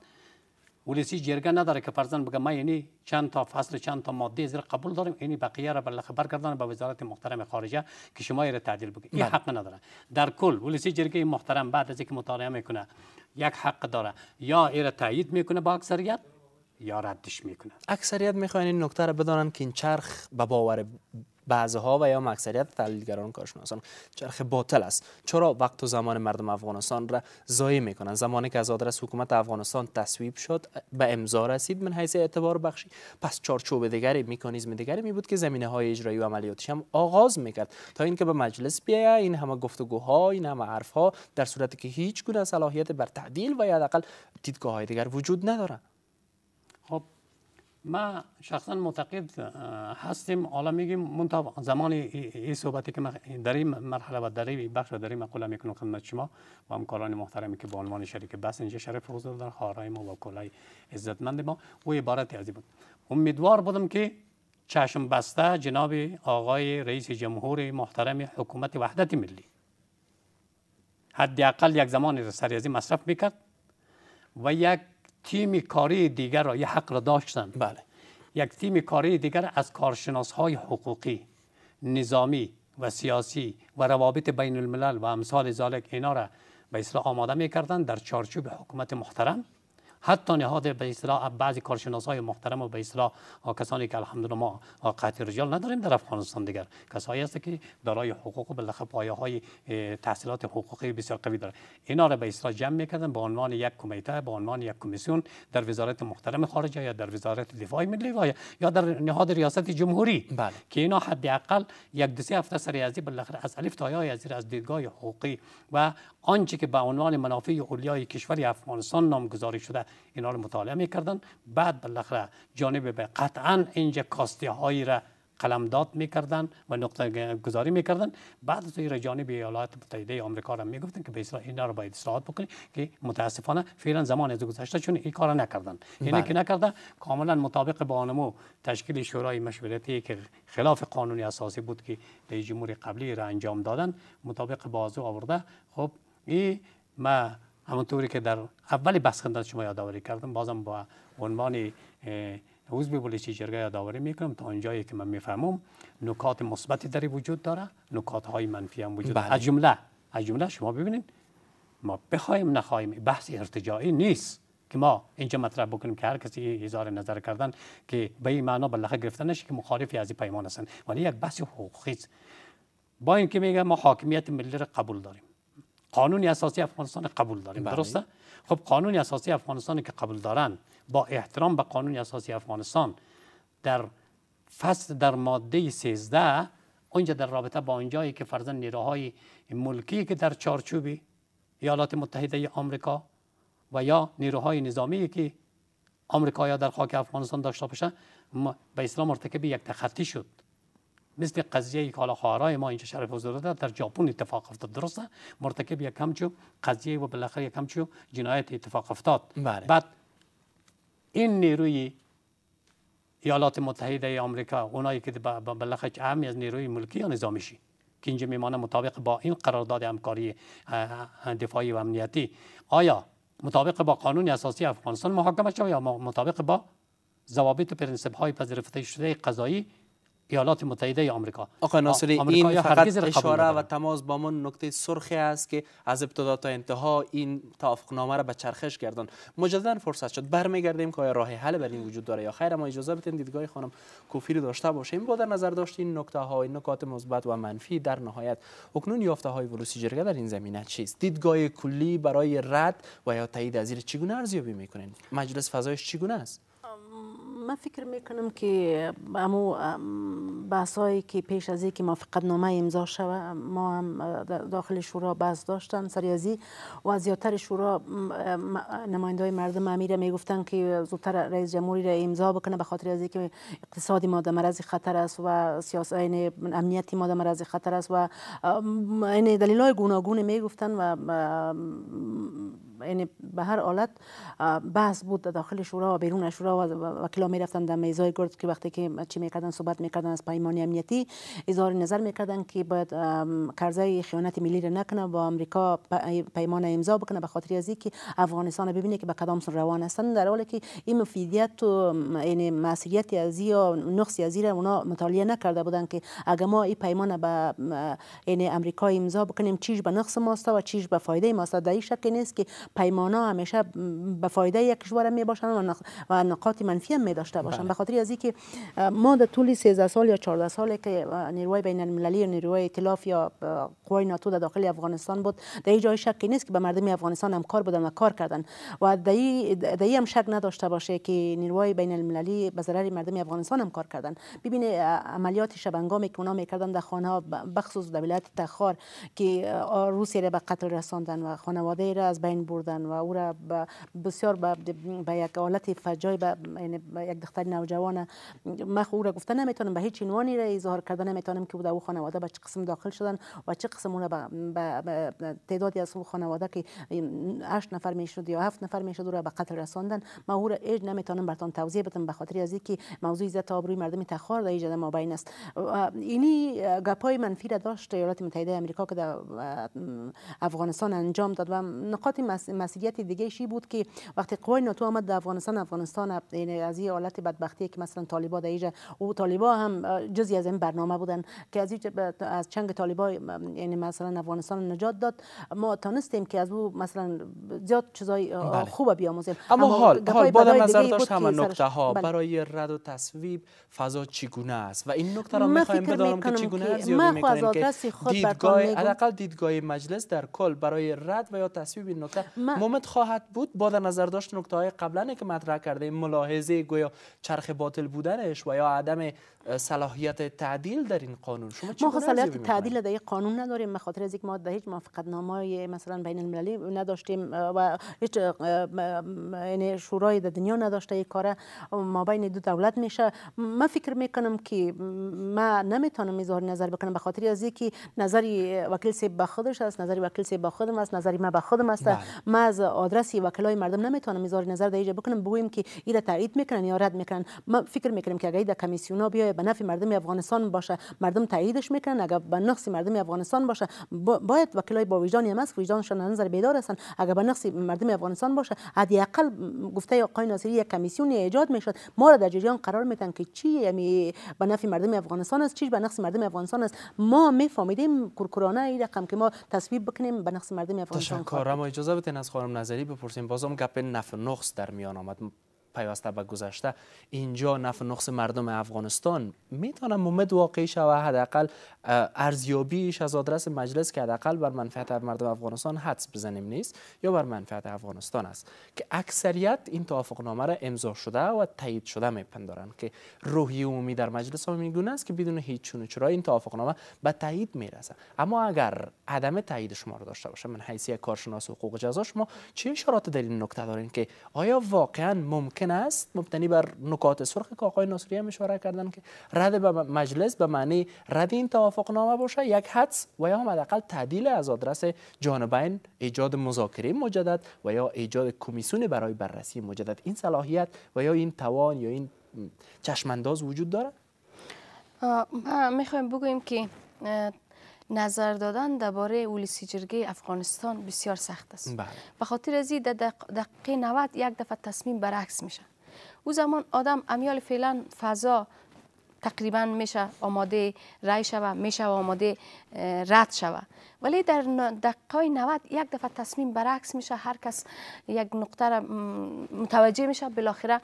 ولسی جرگه نداره که فرزن بگه ما یعنی چند تا فصل چند تا ماده زیر قبول داریم یعنی بقیه را بالا خبر کردن به وزارت محترم خارجه که شما را تعدیل بگه این بله. حق نداره در کل ولسی جرگه محترم بعد از اینکه مطالعه میکنه یک حق داره یا ایره تایید میکنه با اکثریت یا ردش میکنه اکثریت میخواین این نکته را بدانن که این چرخ به باور بعضها و یا مکثریت تحلیلگران کارشناسان چرخ باطل است چرا وقت و زمان مردم افغانستان را ضایع میکنند زمانی که از آدرس حکومت افغانستان تصویب شد به امضا رسید من حیث اعتبار بخشی پس چارچوب دیگری میکانیزم دیگری می بود که زمینه های اجرایی و عملیاتش هم آغاز میکرد تا اینکه به مجلس بیاید این همه گفتگوها این همه حرفها در صورتی که هیچ گونه صلاحیت بر تعدیل و یا حداقل دیدگاه های دیگر وجود ندارد ما شخصا معتقد هستیم حالا میگیم منتها زمان این صحبتی که در این مرحله و در این بخش و در این مقوله میکنم خدمت شما و همکاران محترمی که به عنوان شریک بس اینجا شرف حضور در خارای ما و کلای عزتمند ما او عبارتی از بود امیدوار بودم که چشم بسته جناب آقای رئیس جمهور محترم حکومت وحدت ملی حداقل یک زمان سریازی مصرف میکرد و یک تیم کاری دیگر را یه حق را داشتن بله یک تیم کاری دیگر از کارشناس های حقوقی نظامی و سیاسی و روابط بین الملل و امثال زالک اینا را به اصلاح آماده می در چارچوب حکومت محترم حتی نهاد به اصطلاح بعضی کارشناس های محترم و به اصطلاح کسانی که الحمدلله ما قطع رجال نداریم در افغانستان دیگر کسایی هست که دارای حقوق و بالاخره پایه های تحصیلات حقوقی بسیار قوی داره اینا را به اصطلاح جمع میکردن به عنوان یک کمیته به عنوان یک کمیسیون در وزارت محترم خارجه یا در وزارت دفاع ملی یا در نهاد ریاست جمهوری بله. که اینا حداقل یک دو سه هفته سر از بالاخره از الف تا یا از از دیدگاه حقوقی و آنچه که به عنوان منافع اولیای کشور افغانستان نامگذاری شده اینا رو مطالعه میکردن بعد بالاخره جانب به قطعا اینجا کاستی هایی را قلمداد میکردن و نقطه گذاری میکردن بعد از را جانب ایالات متحده آمریکا را میگفتن که به اسرائیل اینا رو باید اصلاحات بکنی که متاسفانه فعلا زمان از گذشته چون این کار نکردن یعنی بله. که نکرده کاملا مطابق با آنمو تشکیل شورای مشورتی که خلاف قانون اساسی بود که رئیس جمهور قبلی را انجام دادن مطابق بازو آورده خب این ما همونطوری که در اولی بحث شما یادآوری کردم بازم با عنوان حزب بلوچی جرگه یادآوری میکنم تا اونجایی که من میفهمم نکات مثبتی در وجود داره نکات های منفی هم وجود داره بله. از جمله از جمله شما ببینید ما بخوایم نخواهیم بحث ارتجاعی نیست که ما اینجا مطرح بکنیم که هر کسی هزار نظر کردن که به این معنا بالاخره گرفته نشه که مخالفی از این پیمان هستن ولی یک بحث حقوقی با اینکه میگه ما حاکمیت ملی را قبول داریم قانون اساسی افغانستان قبول داریم بله. درسته خب قانون اساسی افغانستان که قبول دارن با احترام به قانون اساسی افغانستان در فصل در ماده 13 اونجا در رابطه با اونجایی که فرزن نیروهای ملکی که در چارچوب ایالات متحده آمریکا و یا نیروهای نظامی که آمریکا یا در خاک افغانستان داشته باشه به اسلام مرتکب یک تخطی شد مثل قضیه که حالا ما اینجا شرف حضور داد در ژاپن اتفاق افتاد درسته مرتکب یک همچو قضیه و بالاخره یک همچو جنایت اتفاق افتاد بله. بعد این نیروی ایالات متحده ای آمریکا اونایی که بالاخره اهمی از نیروی ملکی یا نظامی که اینجا میمانه مطابق با این قرارداد همکاری دفاعی و امنیتی آیا مطابق با قانون اساسی افغانستان محاکمه شد یا مطابق با ضوابط و پرنسپ پذیرفته شده قضایی ایالات متحده آمریکا آقای ناصری این فقط اشاره و تماس با من نکته سرخی است که از ابتدا تا انتها این توافقنامه را به چرخش گردان مجددا فرصت شد برمیگردیم که آیا راه حل بر این وجود داره یا خیر ما اجازه بدین دیدگاه خانم کوفی رو داشته باشیم با در نظر داشتین نکته های نکات مثبت و منفی در نهایت اکنون یافته های ولوسی جرگه در این زمینه چیست دیدگاه کلی برای رد و یا تایید از چگونه ارزیابی میکنین مجلس فضایش چگونه است من فکر میکنم که امو بحثایی که پیش از که موافقت نامه امضا شوه ما هم داخل شورا بحث داشتن سریازی و از زیادتر شورا نماینده مردم امیره میگفتن که زودتر رئیس جمهوری را امضا بکنه به خاطر از که اقتصادی ما در مرز خطر است و سیاست امنیتی ما در مرز خطر است و این دلیل های گوناگون میگفتن و یعنی به هر حالت بحث بود داخل شورا و بیرون شورا و وکلا میرفتن در میزای گرد که وقتی که چی میکردن صحبت میکردن از پیمان امنیتی اظهار نظر میکردن که باید قرضه خیانت ملی را نکنه با امریکا پیمان امضا بکنه به خاطر از که افغانستان ببینه که به کدام سر روان هستن در حالی که این مفیدیت و یعنی مسئولیت از یا نقص از را اونا مطالعه نکرده بودن که اگر ما این پیمان به یعنی امریکا امضا بکنیم چیش به نقص ماست و چیش به فایده ماست در این نیست که پیمانا همیشه به فایده یک کشور می باشند و نقاط منفی هم می داشته باشند بله. به خاطر از اینکه ما در طول 13 سال یا 14 سال که نیروی بین المللی و نیروی ائتلاف یا قوای ناتو در داخل افغانستان بود در جای شکی نیست که به مردم افغانستان هم کار بودن و کار کردن و در این هم شک نداشته باشه که نیروی بین المللی به ضرر مردم افغانستان هم کار کردن ببین عملیات شبنگامی که اونا میکردن در خانه بخصوص در ولایت تخار که روسیه را به قتل رساندن و خانواده را از بین بردن و او را بسیار به یک حالت فجای به یعنی یک دختر نوجوان ما خو را گفته نمیتونم به هیچ عنوانی را اظهار کردن نمیتونم که بود او خانواده به چه قسم داخل شدن و چه قسم اون به تعدادی از او خانواده که 8 نفر میشد یا 7 نفر میشد را به قتل رساندن ما او را هیچ نمیتونم براتون توضیح بدم به خاطر از اینکه موضوع عزت آبروی مردم تخار در ایجاد ما بین است اینی گپای منفی را داشت ایالات متحده آمریکا که در افغانستان انجام داد و نقاط مسئولیت دیگه شی بود که وقتی قوای ناتو آمد در افغانستان افغانستان از این حالت بدبختی که مثلا طالبان در ایجا او طالبان هم جزی از این برنامه بودن که از از چنگ طالبان یعنی مثلا افغانستان نجات داد ما تانستیم که از او مثلا زیاد چیزای بله. خوب بیاموزیم اما, اما حال حال با نظر داشت همه نکته ها بله. برای رد و تصویب فضا چگونه است و این نکته را میخوایم بدانم که چگونه ارزیابی که دیدگاه حداقل دیدگاه مجلس در کل برای رد و یا تصویب این نکته مومد خواهد بود با در نظر داشت نکته های قبلا که مطرح کرده ملاحظه گویا چرخ باطل بودنش و یا عدم صلاحیت تعدیل در این قانون شما ما خب صلاحیت تعدیل در این قانون نداریم مخاطر از یک ماده هیچ موافقت نامه مثلا بین المللی نداشتیم و هیچ یعنی شورای در دنیا نداشته این کار ما بین دو دولت میشه من فکر میکنم که ما نمیتونم اظهار نظر بکنم خاطر از اینکه نظر وکیل سیب به خودش است نظر وکیل سیب به خودم است نظری ما به خودم است بله. ما از آدرس وکلای مردم نمیتونم اظهار نظر در بکنم بگویم که ایده تایید میکنن یا رد میکنن من فکر میکنم که اگر در کمیسیونا بیای باید به نفع مردم افغانستان باشه مردم تاییدش میکنن اگر به نقص مردم افغانستان باشه باید وکلای با وجدان یم است وجدانشان نظر بیدار هستن اگر به نقص مردم افغانستان باشه حداقل گفته آقای ناصری یک کمیسیون ایجاد میشد ما را در جریان قرار میدن که چی یعنی به نفع مردم افغانستان است چی به نقص مردم افغانستان است ما میفهمیدیم کورکورانه این رقم که ما تصویب بکنیم به نقص مردم افغانستان تشکر اما اجازه بدین از خانم نظری بپرسیم بازم گپ نفع نقص در میان آمد پیوسته به گذشته اینجا نفع نقص مردم افغانستان میتونه ممد واقعی شود حداقل ارزیابیش از آدرس مجلس که حداقل بر منفعت مردم افغانستان حدس بزنیم نیست یا بر منفعت افغانستان است که اکثریت این توافقنامه را امضا شده و تایید شده میپندارند که روحی عمومی در مجلس هم میگونه است که بدون هیچ چون چرا این توافقنامه به تایید میرسه اما اگر عدم تایید شما را داشته باشه من حیثیت کارشناس حقوق جزا شما چه اشارات دلیل نکته دارین که آیا واقعا ممکن است مبتنی بر نکات سرخ که آقای ناصری هم اشاره کردن که رد به مجلس به معنی رد این توافق توافقنامه باشه یک حدس و یا هم حداقل تعدیل از آدرس جانبین ایجاد مذاکره مجدد و یا ایجاد کمیسیون برای بررسی مجدد این صلاحیت و یا این توان یا این چشمانداز وجود داره ما میخوایم بگویم که نظر دادن درباره اولی سیجرگی افغانستان بسیار سخت است بله. به خاطر از این دقیقه 90 یک دفعه تصمیم برعکس میشه او زمان آدم امیال فعلا فضا تقریبا میشه آماده رای شوه میشه آماده رد شوه ولی در دقای 90 یک دفعه تصمیم برعکس میشه هر کس یک نقطه را متوجه میشه بالاخره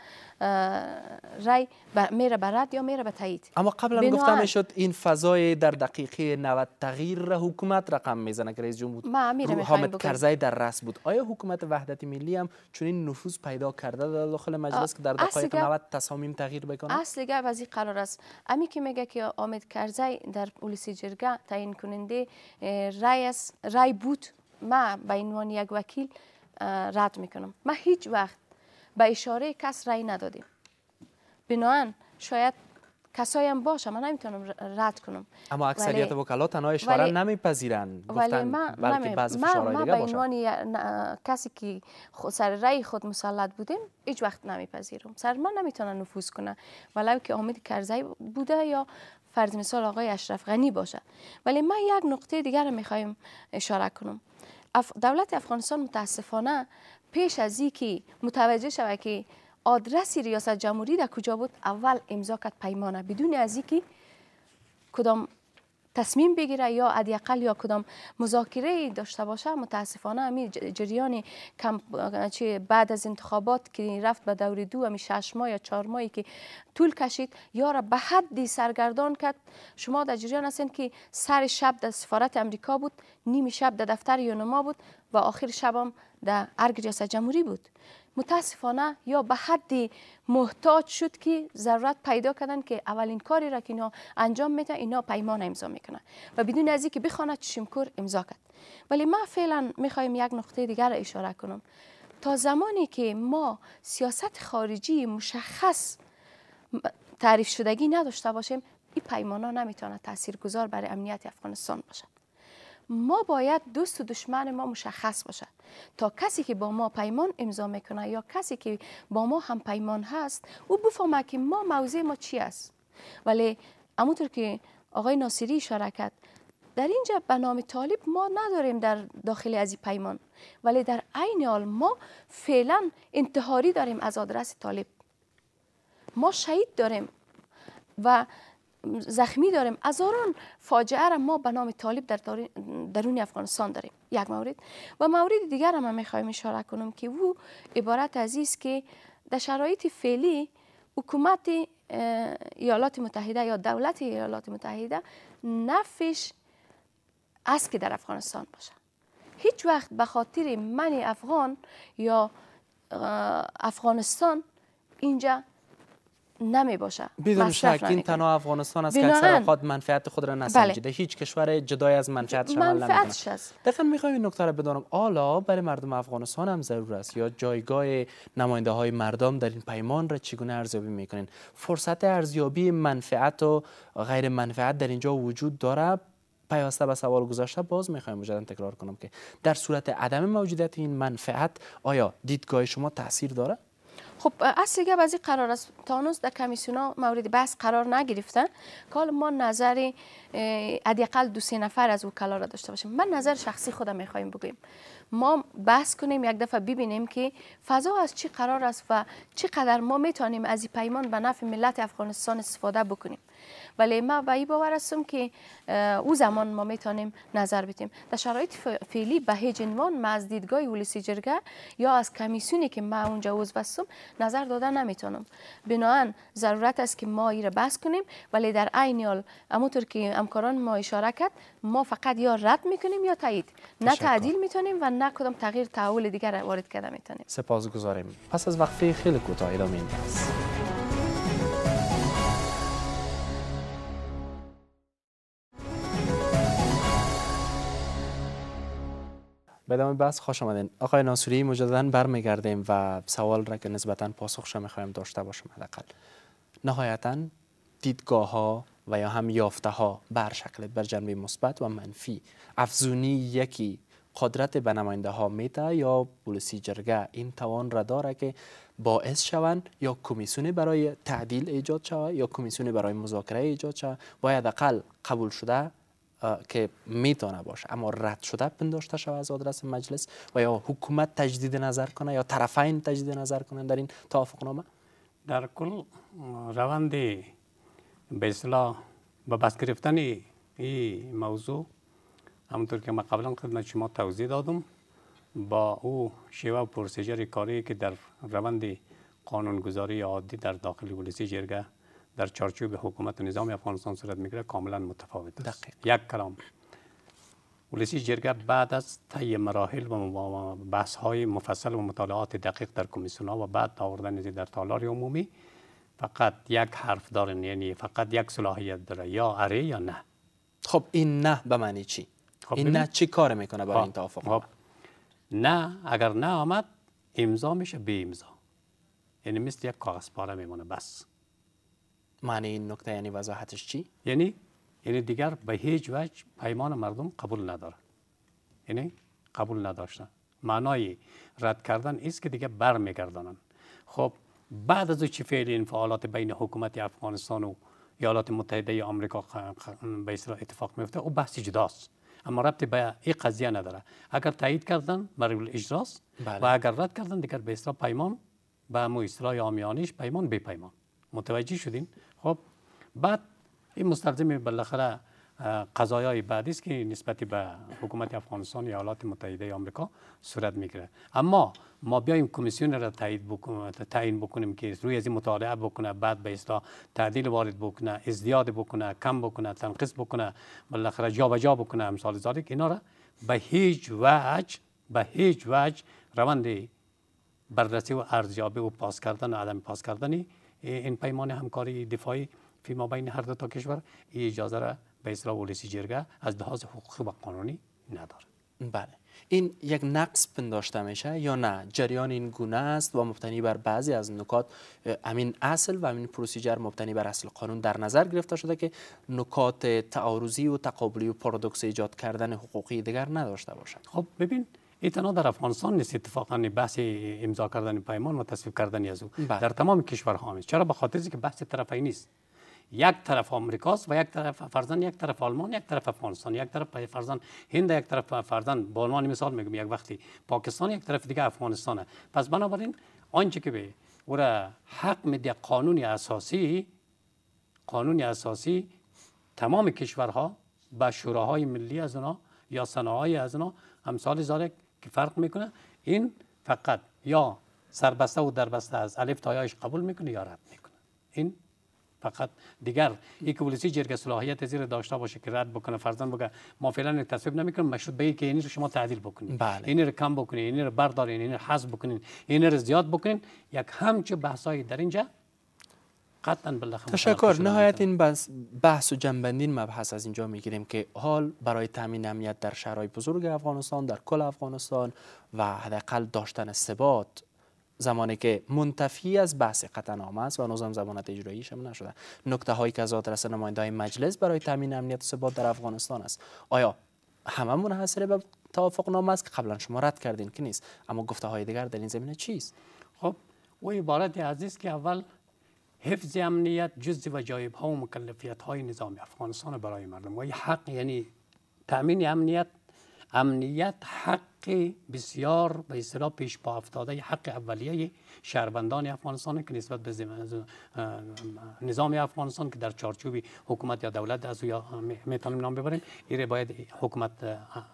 رای میره به رد یا میره به تایید اما قبلا گفتم میشد این فضای در دقیقه 90 تغییر را حکومت رقم میزنه که رئیس جمهور حامد کرزی در رأس بود آیا حکومت وحدت ملی هم این نفوذ پیدا کرده در داخل مجلس که در دقایق 90 تصامیم تغییر بکنه اصل گپ قرار است امی که میگه که حامد کرزی در پلیس جرگه تعیین کننده رای, رای بود ما به عنوان یک وکیل رد میکنم ما هیچ وقت به اشاره کس رای ندادیم بناهن شاید کسایی هم باشه من نمیتونم رد کنم اما اکثریت وکلا تنها اشاره نمیپذیرند ولی من بلکه عنوان کسی که سر رای خود مسلط بودیم هیچ وقت نمیپذیرم سر من نمیتونن نفوذ کنه ولی که امید کرزی بوده یا فرض مثال آقای اشرف غنی باشه ولی من یک نقطه دیگر رو میخوایم اشاره کنم دولت افغانستان متاسفانه پیش از اینکه متوجه شود که آدرس ریاست جمهوری در کجا بود اول امضا کرد پیمانه بدون از اینکه کدام تصمیم بگیره یا ادیقل یا کدام مذاکره داشته باشه متاسفانه همین جریان بعد از انتخابات که رفت به دور دو همین شش ماه یا چهار ماهی که طول کشید یا را به حدی سرگردان کرد شما در جریان هستین که سر شب در سفارت امریکا بود نیم شب در دفتر یونما بود و آخر شبم در ارگ ریاست جمهوری بود متاسفانه یا به حدی محتاج شد که ضرورت پیدا کردن که اولین کاری را که اینا انجام میده اینا پیمان امضا میکنن و بدون از اینکه بخواند چشمکور امضا کرد ولی ما فعلا میخوایم یک نقطه دیگر را اشاره کنم تا زمانی که ما سیاست خارجی مشخص تعریف شدگی نداشته باشیم این پیمان ها نمیتونه تاثیرگذار برای امنیت افغانستان باشد ما باید دوست و دشمن ما مشخص باشد تا کسی که با ما پیمان امضا میکنه یا کسی که با ما هم پیمان هست او بفهمه که ما موضع ما چی است ولی همونطور که آقای ناصری اشاره کرد در اینجا به نام طالب ما نداریم در داخل از این پیمان ولی در عین حال ما فعلا انتحاری داریم از آدرس طالب ما شهید داریم و زخمی داریم هزاران فاجعه را ما به نام طالب در درون افغانستان داریم یک مورد و مورد دیگر هم میخوایم اشاره کنم که او عبارت است که در شرایط فعلی حکومت ایالات متحده یا دولت ایالات متحده نفش از که در افغانستان باشه هیچ وقت به خاطر من افغان یا افغانستان اینجا نمی باشه بدون شک این تنها افغانستان است که اکثر اوقات منفعت خود را نسنجیده بله. هیچ کشور جدای از منفعت شمال نمیکنه منفعتش می میخوام این نکته را بدانم آلا برای مردم افغانستان هم ضرور است یا جایگاه نماینده های مردم در این پیمان را چگونه ارزیابی میکنین فرصت ارزیابی منفعت و غیر منفعت در اینجا وجود داره پیوسته به سوال گذاشته باز میخوایم مجددا تکرار کنم که در صورت عدم موجودیت این منفعت آیا دیدگاه شما تاثیر دارد؟ خب اصلی که از قرار است تا هنوز در کمیسیون مورد بحث قرار نگرفته که ما نظر ادیقل دو سه نفر از وکلا را داشته باشیم من نظر شخصی خودم میخوایم بگویم ما بحث کنیم یک دفعه ببینیم که فضا از چی قرار است و چقدر ما میتونیم از این پیمان به نفع ملت افغانستان استفاده بکنیم ولی ما به این باور هستم که او زمان ما میتونیم نظر بدیم در شرایط فعلی به هیچ عنوان ما از دیدگاه جرگه یا از کمیسیونی که ما اونجا عضو هستم نظر داده نمیتونم بناهن ضرورت است که ما این را بحث کنیم ولی در عین حال همونطور که همکاران ما اشاره ما فقط یا رد میکنیم یا تایید نه تعدیل میتونیم و نه کدام تغییر تحول دیگر وارد کرده میتونیم سپاسگزاریم پس از وقفه خیلی کوتاه ادامه این به ادامه بحث خوش آمدین آقای ناصری مجددا برمیگردیم و سوال را که نسبتا پاسخش میخوایم داشته باشم حداقل نهایتا دیدگاه ها و یا هم یافته ها بر شکل بر جنبه مثبت و منفی افزونی یکی قدرت به نماینده ها میده یا پلیسی جرگه این توان را داره که باعث شوند یا کمیسیون برای تعدیل ایجاد شود یا کمیسیون برای مذاکره ایجاد شود باید اقل قبول شده که میتونه باشه اما رد شده پنداشته شود از آدرس مجلس و یا حکومت تجدید نظر کنه یا طرفین تجدید نظر کنند در این توافقنامه در کل روند به به بس گرفتن این موضوع همونطور که ما قبلا خدمت شما توضیح دادم با او شیوه و پروسیجر کاری که در روند قانونگذاری عادی در داخل ولسی جرگه در چارچوب حکومت و نظام افغانستان صورت میگیره کاملا متفاوت است یک کلام ولسی جرگه بعد از طی مراحل و بحث های مفصل و مطالعات دقیق در کمیسیون ها و بعد آوردن در تالار عمومی فقط یک حرف داره یعنی فقط یک صلاحیت داره یا اره یا نه خب این نه به معنی چی خب این نه چی کار میکنه برای خب، این توافق خب. نه اگر نه آمد امضا میشه بی امضا یعنی مثل یک کاغذ پاره میمونه بس معنی این نکته یعنی وضاحتش چی یعنی یعنی دیگر به هیچ وجه پیمان مردم قبول نداره یعنی قبول نداشتن معنای رد کردن است که دیگه برمیگردانن خب بعد از چه فعل این فعالات بین حکومت افغانستان و ایالات متحده آمریکا به اصطلاح اتفاق میفته او بحث جداست اما ربط به این قضیه نداره اگر تایید کردن بر اجراس بله. و اگر رد کردن دیگر به اصطلاح پیمان به مو اصطلاح پیمان بی پیمان متوجه شدین خب بعد این مستلزم بالاخره قضایای بعدی است که نسبت به حکومت افغانستان یا ایالات متحده آمریکا صورت میگیره اما ما بیایم کمیسیون را تایید بکنیم بکنیم که روی از این مطالعه بکنه بعد به اصلاح تعدیل وارد بکنه ازدیاد بکنه کم بکنه تنقیص بکنه بالاخره جابجا بکنه امثال ذالک اینا را به هیچ وجه به هیچ وجه روند بررسی و ارزیابی و پاس کردن و عدم پاس کردن این پیمان همکاری دفاعی فی بین هر دو تا کشور اجازه را به اصطلاح ولسی جرگه از لحاظ حقوقی و قانونی نداره بله این یک نقص پنداشته میشه یا نه جریان این گونه است و مبتنی بر بعضی از نکات امین اصل و امین پروسیجر مبتنی بر اصل قانون در نظر گرفته شده که نکات تعارضی و تقابلی و پارادوکس ایجاد کردن حقوقی دیگر نداشته باشد خب ببین این تنها در افغانستان نیست اتفاقا بحث امضا کردن پیمان و تصویب کردن از بله. در تمام کشورها هست چرا به خاطر که بحث طرفی نیست یک طرف آمریکاست و یک طرف فرزند، یک طرف آلمان یک طرف افغانستان یک طرف فرزند، هند یک طرف فرزند، به عنوان مثال میگم یک وقتی پاکستان یک طرف دیگه افغانستانه پس بنابراین آنچه که به او را حق میده قانون اساسی قانون اساسی تمام کشورها با شوراهای ملی از اونا یا صناهای از اونا امثال زارک که فرق میکنه این فقط یا سربسته و دربسته از الف تا قبول میکنه یا رد میکنه این فقط دیگر یک پلیسی جرگ صلاحیت زیر داشته باشه که رد بکنه فرضاً بگه ما فعلا تصویب نمیکنیم مشروط به که این رو شما تعدیل بکنید بله. این رو کم بکنید این رو بردارین این رو حذف بکنید این رو زیاد بکنید یک همچه بحثایی در اینجا قطعا تشکر نهایت این بحث, بحث و جنبندین مبحث از اینجا میگیریم که حال برای تامین امنیت در شهرهای بزرگ افغانستان در کل افغانستان و حداقل داشتن ثبات زمانی که منتفی از بحث قطعنامه است و نظام زمانت اجرایی شما نشده نکته هایی که از آدرس نماینده های مجلس برای تامین امنیت و ثبات در افغانستان است آیا همه منحصر به توافق نامه است که قبلا شما رد کردین که نیست اما گفته های دیگر در این زمینه چیست خب او عبارت عزیز که اول حفظ امنیت جز و جایب ها و مکلفیت های نظام افغانستان برای مردم و حق یعنی تامین امنیت امنیت حق بسیار به اصطلاح پیش پا افتاده حق اولیه شهروندان افغانستان که نسبت به نظام افغانستان که در چارچوب حکومت یا دولت از او یا میتونیم نام ببریم این باید حکومت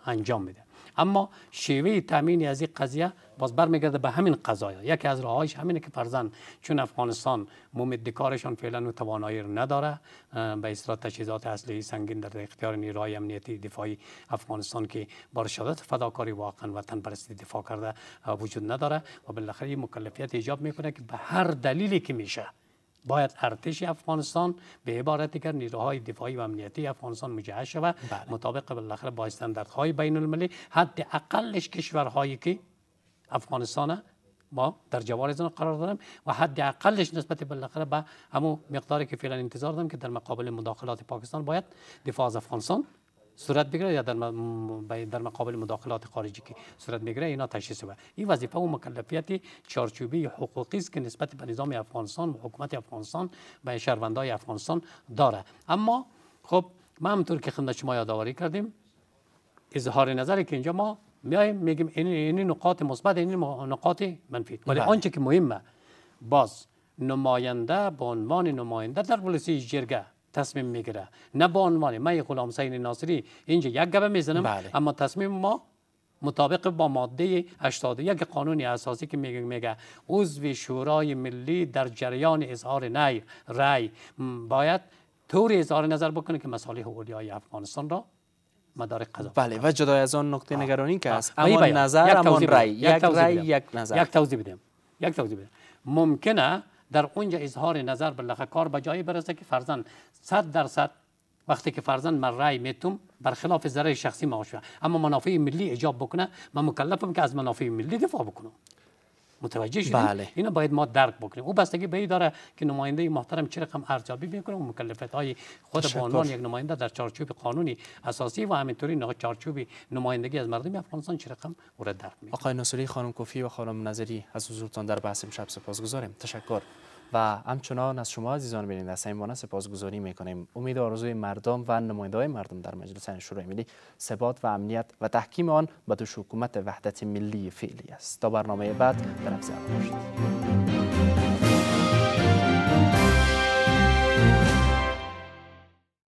انجام بده اما شیوه تامین از این قضیه باز برمیگرده به همین قضایا یکی از راهایش همینه که فرزن چون افغانستان مومد کارشان فعلا توانایی رو نداره به اصطلاح تجهیزات اصلی سنگین در اختیار نیروهای امنیتی دفاعی افغانستان که بار شدت فداکاری واقعا وطن پرستی دفاع کرده وجود نداره و بالاخره مکلفیت ایجاب میکنه که به هر دلیلی که میشه باید ارتش افغانستان به عبارت دیگر نیروهای دفاعی و امنیتی افغانستان مجهز شود بله. مطابق بالاخره با استانداردهای بین المللی حد اقلش کشورهایی که افغانستان ما در جوار زن قرار دارم و حد اقلش نسبت بالاخره به همون مقداری که فعلا انتظار داریم که در مقابل مداخلات پاکستان باید دفاع از افغانستان صورت بگیره یا در, در مقابل مداخلات خارجی که صورت بگیره اینا تشخیص و این وظیفه و مکلفیت چارچوبی حقوقی است که نسبت به نظام افغانستان و حکومت افغانستان به شهروندای افغانستان داره اما خب ما طور که خدمت شما یادآوری کردیم اظهار نظری که اینجا ما میایم میگیم این این نقاط مثبت این نقاط منفی ولی بله. آنچه که مهمه باز نماینده به عنوان نماینده در پلیس جرگه تصمیم میگیره نه به عنوان من غلام حسین ناصری اینجا یک گبه میزنم بله. اما تصمیم ما مطابق با ماده 81 قانون اساسی که میگه میگه عضو شورای ملی در جریان اظهار نی رای باید طوری اظهار نظر بکنه که مصالح اولیای افغانستان را مدارک قضا بله و جدای از آن نقطه نگرانی که هست اما نظر اما رای یک رای یک نظر یک توضیح بدیم یک توضیح بدیم ممکنه در اونجا اظهار نظر بلغه کار به جایی برسه که فرزن 100 درصد وقتی که فرزند من رای میتوم برخلاف ذره شخصی ما اما منافع ملی ایجاب بکنه من مکلفم که از منافع ملی دفاع بکنم متوجه شدیم بله. اینو باید ما درک بکنیم او بستگی به داره که نماینده محترم چه رقم ارزیابی میکنه و مکلفیت های خود به عنوان یک نماینده در چارچوب قانونی اساسی و همینطوری چارچوب نمایندگی از مردم افغانستان چه رقم مورد درک میکنه آقای نصری خانم کوفی و خانم نظری از حضورتان در بحث امشب سپاسگزاریم تشکر و همچنان از شما عزیزان بینید از این سپاسگزاری میکنیم امید آرزوی مردم و های مردم در مجلس شورای ملی ثبات و امنیت و تحکیم آن به دوش حکومت وحدت ملی فعلی است تا برنامه بعد در باشید